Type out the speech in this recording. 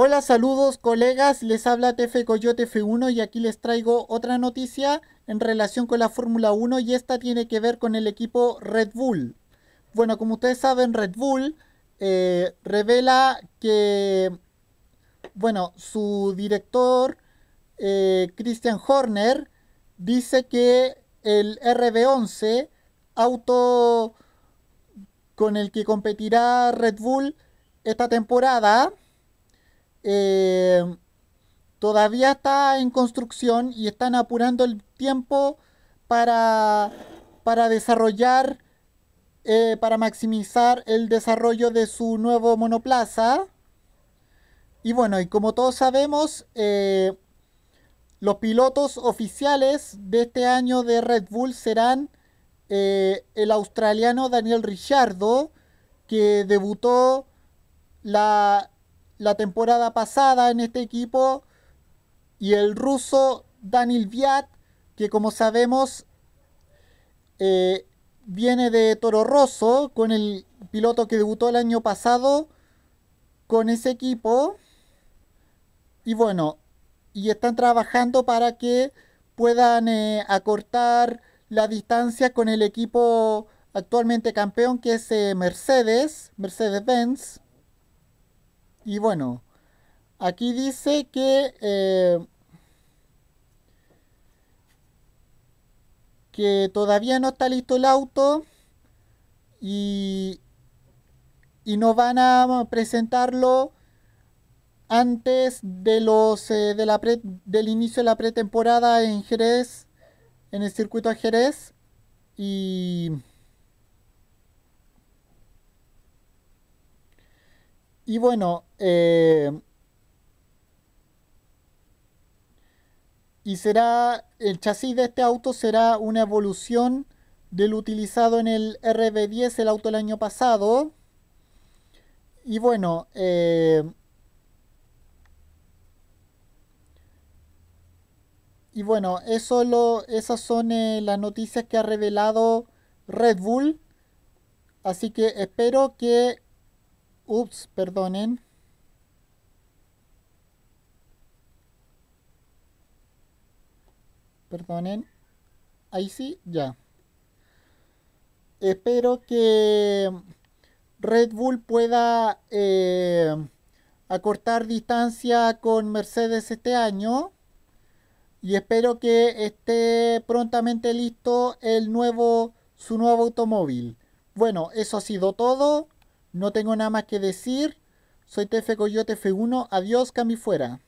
Hola, saludos colegas, les habla TF Coyote F1 y aquí les traigo otra noticia en relación con la Fórmula 1 y esta tiene que ver con el equipo Red Bull. Bueno, como ustedes saben, Red Bull eh, revela que, bueno, su director eh, Christian Horner dice que el RB11, auto con el que competirá Red Bull esta temporada, eh, todavía está en construcción y están apurando el tiempo para, para desarrollar, eh, para maximizar el desarrollo de su nuevo monoplaza. Y bueno, y como todos sabemos, eh, los pilotos oficiales de este año de Red Bull serán el australiano Daniel Ricciardo, que debutó la, la temporada pasada en este equipo y el ruso daniel Viat, que como sabemos eh, viene de Toro Rosso, con el piloto que debutó el año pasado con ese equipo. Y bueno, y están trabajando para que puedan eh, acortar la distancia con el equipo actualmente campeón, que es eh, Mercedes, Mercedes-Benz. Y bueno, aquí dice que... Eh, que todavía no está listo el auto y, y no van a presentarlo antes de los eh, la del inicio de la pretemporada en Jerez, en el circuito de Jerez y Y bueno, eh, y será, el chasis de este auto será una evolución del utilizado en el RB10, el auto del año pasado. Y bueno, eh, y bueno, eso lo, esas son eh, las noticias que ha revelado Red Bull. Así que espero que ups, perdonen. Perdonen. Ahí sí, ya. Espero que Red Bull pueda eh, acortar distancia con Mercedes este año. Y espero que esté prontamente listo el nuevo, su nuevo automóvil. Bueno, eso ha sido todo. No tengo nada más que decir. Soy TF Coyote F1. Adiós, Cami fuera.